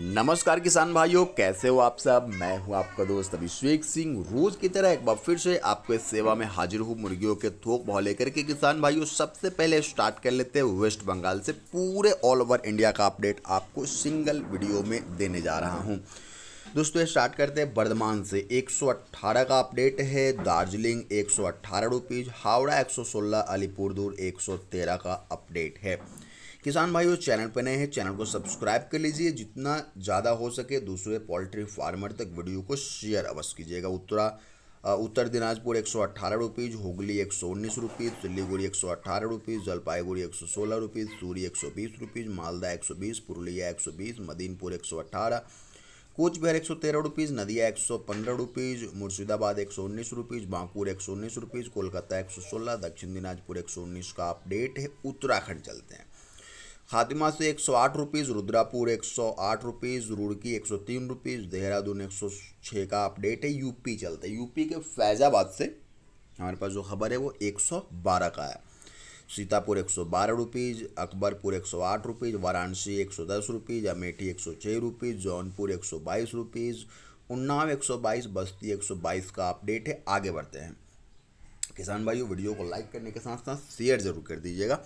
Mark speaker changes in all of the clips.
Speaker 1: नमस्कार किसान भाइयों कैसे हो आप सब मैं हूं आपका दोस्त अभिषेक सिंह रोज की तरह एक बार फिर से आपके सेवा में हाजिर हूं मुर्गियों के थोक भाव लेकर के किसान भाइयों सबसे पहले स्टार्ट कर लेते हैं वेस्ट बंगाल से पूरे ऑल ओवर इंडिया का अपडेट आपको सिंगल वीडियो में देने जा रहा हूं दोस्तों स्टार्ट करते हैं बर्धमान से 118 का अपडेट है दार्जिलिंग एक सौ हावड़ा 116 अलीपुरदुर 113 का अपडेट है किसान भाई उस चैनल पर नए हैं चैनल को सब्सक्राइब कर लीजिए जितना ज़्यादा हो सके दूसरे पोल्ट्री फार्मर तक वीडियो को शेयर अवश्य कीजिएगा उत्तरा उत्तर दिनाजपुर एक सौ अट्ठारह रुपीज़ हुगली एक सौ उन्नीस रुपीज़ सिल्लीगुड़ी एक सौ अट्ठारह रुपीज़ जलपाईगुड़ी एक सौ सोलह रुपीज़ सूरी एक सौ बीस रुपीज़ मालदा एक सौ बीस पुरुलिया एक सौ बीस मदीनपुर एक सौ अट्ठारह कोच बिहार एक सौ तेरह रुपीज़ नदिया एक सौ पंद्रह रुपीज़ मुर्शिदाबाद एक सौ उन्नीस रुपीज़ बांकुर एक सौ उन्नीस रुपीज़ कोलकाता एक सौ सोलह दक्षिण दिनाजपुर एक सौ उन्नीस का अपडेट है उत्तराखंड चलते हैं खातिमा से एक सौ आठ रुपीज़ रुद्रापुर एक सौ आठ रुपीज़ रुड़की एक सौ तीन रुपीज़ देहरादून एक सौ छः का अपडेट है यूपी चलते यूपी के फैज़ाबाद से हमारे पास जो खबर है वो एक सौ बारह का है सीतापुर एक सौ बारह रुपीज़ अकबरपुर एक सौ आठ रुपीज़ वाराणसी एक सौ दस रुपीज़ अमेठी एक सौ छः रुपीज़ जौनपुर एक सौ बाईस रुपीज़ उन्नाव एक सौ बाईस बस्ती एक सौ बाईस का अपडेट है आगे बढ़ते हैं किसान भाइयों वीडियो को लाइक करने के साथ साथ शेयर जरूर कर दीजिएगा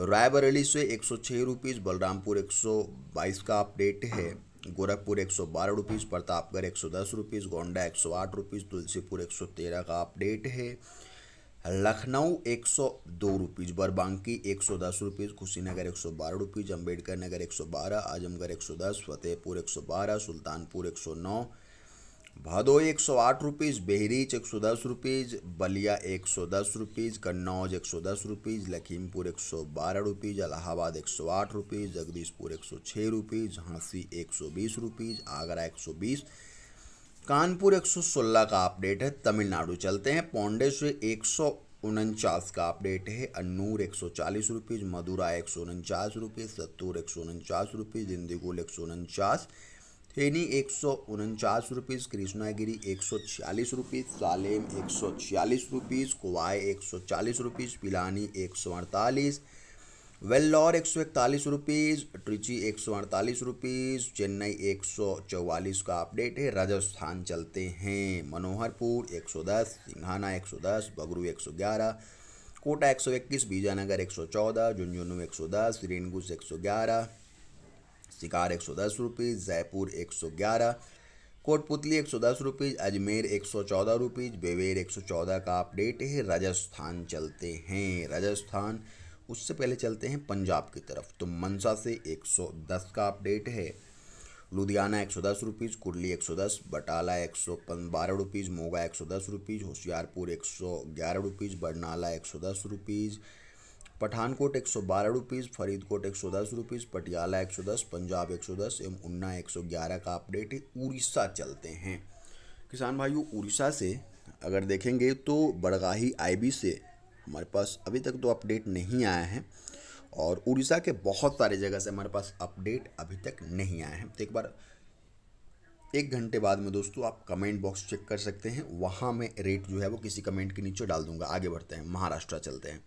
Speaker 1: रायबरेली से एक सौ छः रुपीज़ बलरामपुर एक सौ बाईस का अपडेट है गोरखपुर एक सौ बारह रुपीज़ प्रतापगढ़ एक सौ दस रुपीज़ गोंडा एक सौ आठ रुपीज़ तुलसीपुर एक सौ तेरह का अपडेट है लखनऊ एक सौ दो रुपीज़ बरबांकी एक सौ दस रुपीज़ कुशीनगर एक सौ बारह रुपीज़ अम्बेडकर नगर एक सौ बारह आजमगढ़ एक सौ दस फतेहपुर एक सौ बारह सुल्तानपुर एक सौ नौ भादोई एक सौ आठ रुपीज़ बेहरीच एक सौ दस रुपीज़ बलिया एक सौ दस रुपीज़ कन्नौज एक सौ दस रुपीज़ लखीमपुर एक सौ बारह रुपीज़ इलाहाबाद एक सौ आठ रुपीज़ जगदीशपुर एक सौ छः रुपीज़ झांसी एक सौ बीस रुपीज़ आगरा एक सौ बीस कानपुर एक सौ सोलह का अपडेट है तमिलनाडु चलते हैं पौंडेश्वर एक सौ उनचास का अपडेट है अनूर एक सौ चालीस रुपीज़ मदुरा एक सौ उनचास रुपीज़ सत्तूर एक सौ उनचास रुपीज़ इंदिगुल एक सौ उनचास थेनी एक सौ उनचास रुपीज़ कृष्णागिरी एक सौ छियालीस रुपीज़ सालेम एक सौ छियालीस रुपीज़ कोवाए एक सौ चालीस रुपीज़ पिलानी एक सौ अड़तालीस वेल्लौर एक सौ इकतालीस रुपीज़ ट्रिची एक सौ अड़तालीस रुपीज़ चेन्नई एक सौ चौवालीस का अपडेट है राजस्थान चलते हैं मनोहरपुर एक सौ दस सिंघाना एक सौ दस बगरू एक सौ ग्यारह कोटा एक सौ इक्कीस बीजानगर एक सौ चौदह झुंझुनू एक सौ दस रेनगुस एक सौ ग्यारह शिकार एक सौ दस जयपुर एक सौ ग्यारह कोटपुतली एक सौ दस रुपीज़ अजमेर एक सौ चौदह रुपीज़ बेवेर एक सौ चौदह का अपडेट है राजस्थान चलते हैं राजस्थान उससे पहले चलते हैं पंजाब की तरफ तो मनसा से एक सौ दस का अपडेट है लुधियाना एक सौ दस रुपीज़ कुरली एक सौ दस बटाला एक सौ बारह रुपीज़ मोगा एक सौ दस रुपीज़ होशियारपुर एक सौ ग्यारह रुपीज़ बरनाला एक सौ दस रुपीज़ पठानकोट एक सौ बारह रुपीज़ फरीदकोट एक सौ दस रुपीज़ पटियाला एक सौ दस पंजाब एक सौ दस एवं उन्ना एक सौ ग्यारह का अपडेट है उड़ीसा चलते हैं किसान भाइयों उड़ीसा से अगर देखेंगे तो बड़गाही आईबी से हमारे पास अभी तक तो अपडेट नहीं आया है और उड़ीसा के बहुत सारे जगह से हमारे पास अपडेट अभी तक नहीं आया है तो एक बार एक घंटे बाद में दोस्तों आप कमेंट बॉक्स चेक कर सकते हैं वहाँ मैं रेट जो है वो किसी कमेंट के नीचे डाल दूंगा आगे बढ़ते हैं महाराष्ट्र चलते हैं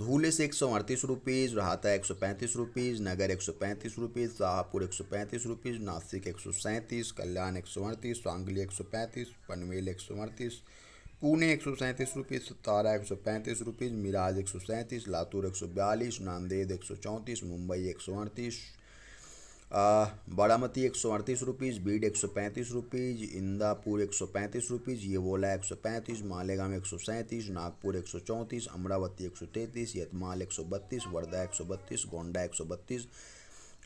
Speaker 1: धूले से एक सौ अड़तीस रुपीज़ रहाता एक सौ पैंतीस रुपीज़ नगर एक सौ पैंतीस रुपीज़ शाहपुर एक सौ पैंतीस रुपीज़ नासिक एक सौ सैंतीस कल्याण एक सौ अड़तीस सांगली एक सौ पैंतीस पनवेल एक सौ अड़तीस पुणे एक सौ सैंतीस रुपीज़ सतारा एक सौ पैंतीस रुपीज़ मिराज एक सौ सैंतीस लातूर एक सौ बयालीस नांदेद एक सौ चौंतीस मुंबई एक सौ अड़तीस बारामती एक सौ अड़तीस रुपीज़ बीड एक सौ पैंतीस रुपीज़ इंदापुर एक सौ पैंतीस रुपीज़ येवोला एक सौ पैंतीस मालेगांव एक सौ सैंतीस नागपुर एक सौ चौंतीस अमरावती एक सौ तैंतीस यतमाल एक सौ बत्तीस वर्धा एक सौ बत्तीस गोंडा एक सौ बत्तीस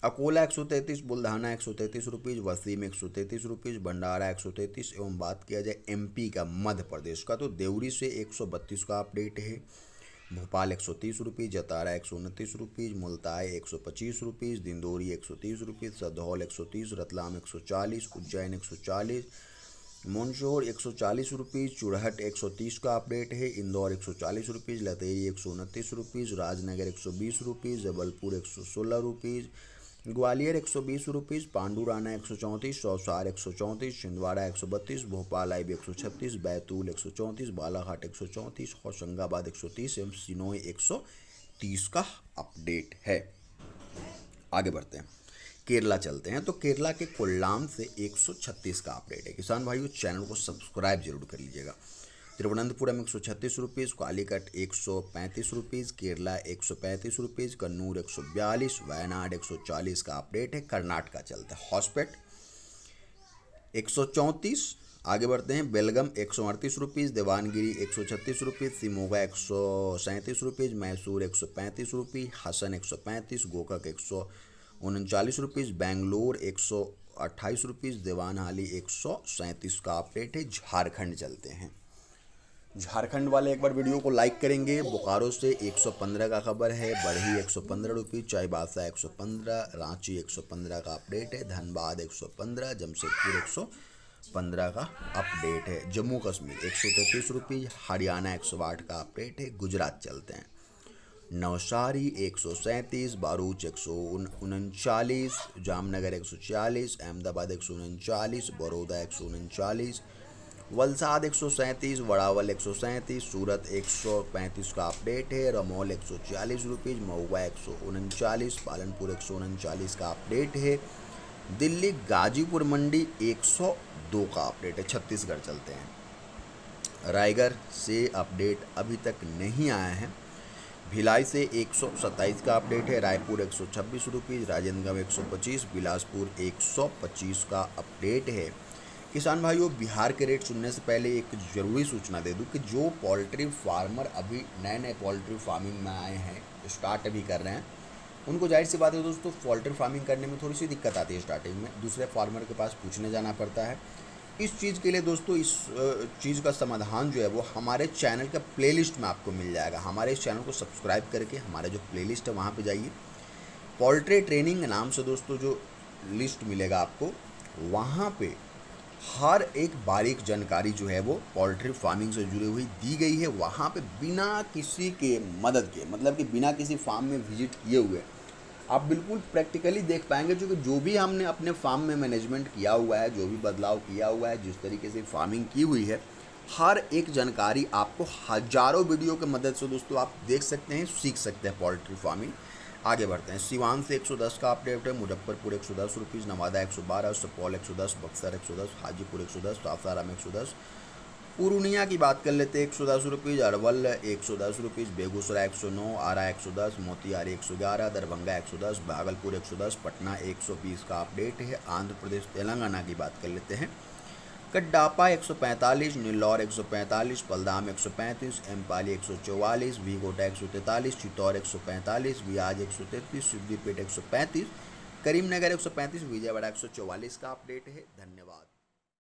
Speaker 1: अकोला एक सौ तैंतीस बुल्धाना एक सौ तैंतीस रुपीज़ वसीम एक सौ तैंतीस रुपीज़ भंडारा एक सौ तैंतीस एवं बात किया जाए पी का मध्य प्रदेश का तो देवरी से एक सौ बत्तीस का अपडेट है भोपाल एक सौ तीस रुपीज़ जतारा एक सौ उनतीस रुपीज़ मुल्ताई एक सौ पच्चीस रुपीज़ दिंदोरी एक सौ तीस रुपीज़ सदौल एक सौ तीस रतलाम एक सौ चालीस उज्जैन एक सौ चालीस मंदसौर एक सौ चालीस रुपीज़ चुरहट एक सौ तीस का अपडेट है इंदौर एक सौ चालीस रुपीज़ लतेरी एक सौ उनतीस रुपीज़ राजनगर एक सौ बीस रुपीज़ जबलपुर एक सौ सोलह रुपीज़ ग्वालियर एक सौ बीस रुपीस पांडू राना एक सौ चौंतीस सौसार एक सौ चौंतीस छिंदवाड़ा एक सौ बत्तीस भोपाल भी एक सौ छत्तीस बैतूल एक सौ चौंतीस बालाघाट एक सौ चौंतीस होशंगाबाद एक सौ तीस एवं सिनोई एक सौ तीस का अपडेट है आगे बढ़ते हैं केरला चलते हैं तो केरला के कोल्लाम से एक सौ छत्तीस का अपडेट है किसान भाइयों चैनल को सब्सक्राइब जरूर कर लीजिएगा तिरुवनंतपुरम एक सौ छत्तीस रुपीज़ कालीकट एक सौ पैंतीस रुपीज़ केरला एक सौ पैंतीस रुपीज़ कन्नूर एक सौ बयालीस वायनाड एक सौ चालीस का अपडेट है कर्नाटका चलता है हॉस्पेट एक सौ चौंतीस आगे बढ़ते हैं बेलगम एक सौ अड़तीस रुपीज़ देवानगिरी एक सौ छत्तीस रुपीज़ सिमोगा एक सौ सैंतीस रुपीज़ मैसूर एक सौ पैंतीस रुपी हसन एक सौ पैंतीस गोकक एक सौ उनचालीस रुपीज़ बेंगलोर एक सौ अट्ठाईस रुपीज़ देवानहाली एक सौ सैंतीस का अपडेट है झारखंड चलते हैं झारखंड वाले एक बार वीडियो को लाइक करेंगे बोकारो से 115 का खबर है बढ़ी 115 सौ पंद्रह रुपये चाय बादशाह एक रांची 115 का अपडेट है धनबाद 115 जमशेदपुर एक का अपडेट है जम्मू कश्मीर एक सौ रुपये हरियाणा एक का अपडेट है गुजरात चलते हैं नवसारी एक सौ सैंतीस बारूच एक सौ उनचालीस जामनगर एक सौ चालीस अहमदाबाद एक सौ उनचालीस बड़ौदा एक सौ उनचालीस वलसाद एक सौ सैंतीस वड़ावल एक सौ सैंतीस सूरत एक सौ पैंतीस का अपडेट है रमौल एक सौ चालीस रुपीज़ महुआ एक सौ उनचालीस पालनपुर एक सौ उनचालीस का अपडेट है दिल्ली गाजीपुर मंडी 102 का अपडेट है छत्तीसगढ़ चलते हैं रायगढ़ से अपडेट अभी तक नहीं आया है भिलाई से सत्ताईस का अपडेट है रायपुर एक सौ छब्बीस राजेंद्रगढ़ पच्चीस बिलासपुर पच्चीस का अपडेट है किसान भाइयों बिहार के रेट सुनने से पहले एक ज़रूरी सूचना दे दूं कि जो पोल्ट्री फार्मर अभी नए नए पोल्ट्री फार्मिंग में आए हैं स्टार्ट अभी कर रहे हैं उनको जाहिर सी बात है दोस्तों पोल्ट्री फार्मिंग करने में थोड़ी सी दिक्कत आती है स्टार्टिंग में दूसरे फार्मर के पास पूछने जाना पड़ता है इस चीज़ के लिए दोस्तों इस चीज़ का समाधान जो है वो हमारे चैनल का प्ले में आपको मिल जाएगा हमारे इस चैनल को सब्सक्राइब करके हमारे जो प्ले है वहाँ पर जाइए पोल्ट्री ट्रेनिंग नाम से दोस्तों जो लिस्ट मिलेगा आपको वहाँ पर हर एक बारीक जानकारी जो है वो पोल्ट्री फार्मिंग से जुड़ी हुई दी गई है वहाँ पे बिना किसी के मदद के मतलब कि बिना किसी फार्म में विजिट किए हुए आप बिल्कुल प्रैक्टिकली देख पाएंगे क्योंकि जो भी हमने अपने फार्म में मैनेजमेंट किया हुआ है जो भी बदलाव किया हुआ है जिस तरीके से फार्मिंग की हुई है हर एक जानकारी आपको हजारों वीडियो के मदद से दोस्तों आप देख सकते हैं सीख सकते हैं पोल्ट्री फार्मिंग आगे बढ़ते हैं सिवान से 110 का अपडेट है मुजफ्फरपुर एक सौ दस रुपीज़ नवादा बारह सुपौल 110 बक्सर 110 हाजीपुर 110 सासाराम दस पूर्णिया की बात कर लेते हैं एक सौ दस रुपीज़ अरवल एक सौ दस रुपीज़ बेगूसराय एक सौ नौ आरा एक सौ दस मोतिहारी एक सौ ग्यारह दरभंगा एक सौ दस भागलपुर एक सौ दस पटना एक सौ बीस का अपडेट है आंध्र प्रदेश तेलंगाना की बात कर लेते हैं कड्डापा 145, न्यूलौर 145, बलदाम 135, एम्पाली 144, वीगोटा तैंतालीस चित्तौर एक सौ 145, वियाज तैंतीस सिद्धिपेट पैंतीस करीमनगर एक पैंतीस विजयवाड़ा चौवालीस का अपडेट है धन्यवाद